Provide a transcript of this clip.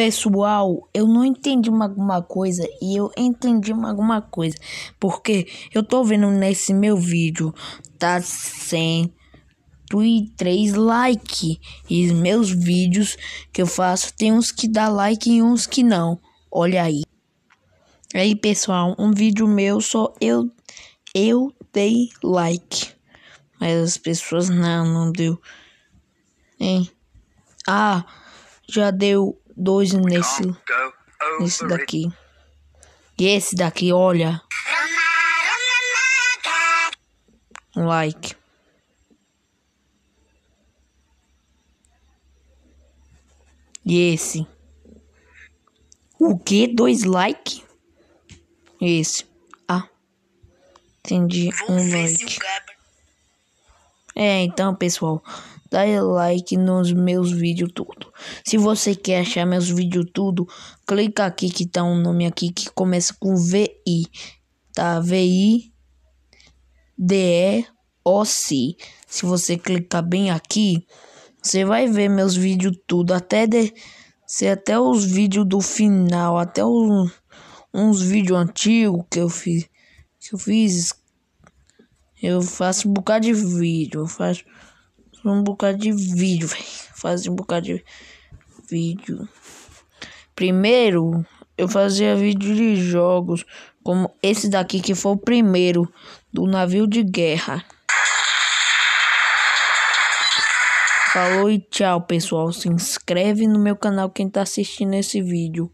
pessoal, eu não entendi alguma coisa e eu entendi alguma coisa, porque eu tô vendo nesse meu vídeo tá sem 3 like e meus vídeos que eu faço tem uns que dá like e uns que não. Olha aí. Aí, pessoal, um vídeo meu só eu eu dei like. Mas as pessoas não, não deu. Hein? Ah, já deu dois nesse, nesse daqui. E esse daqui, olha. Um like. E esse. O que? Dois like? Esse. Ah. Entendi. Um like. É, então, pessoal dá like nos meus vídeos tudo. Se você quer achar meus vídeos tudo, clica aqui que tá um nome aqui que começa com VI, tá? VI E o -C. Se você clicar bem aqui, você vai ver meus vídeos tudo, até de se até os vídeos do final, até os, uns vídeos antigos que eu fiz, que eu fiz, eu faço um bocado de vídeo, eu faço um bocado de vídeo, velho. um bocado de vídeo. Primeiro, eu fazia vídeo de jogos, como esse daqui que foi o primeiro do navio de guerra. Falou e tchau, pessoal. Se inscreve no meu canal quem tá assistindo esse vídeo.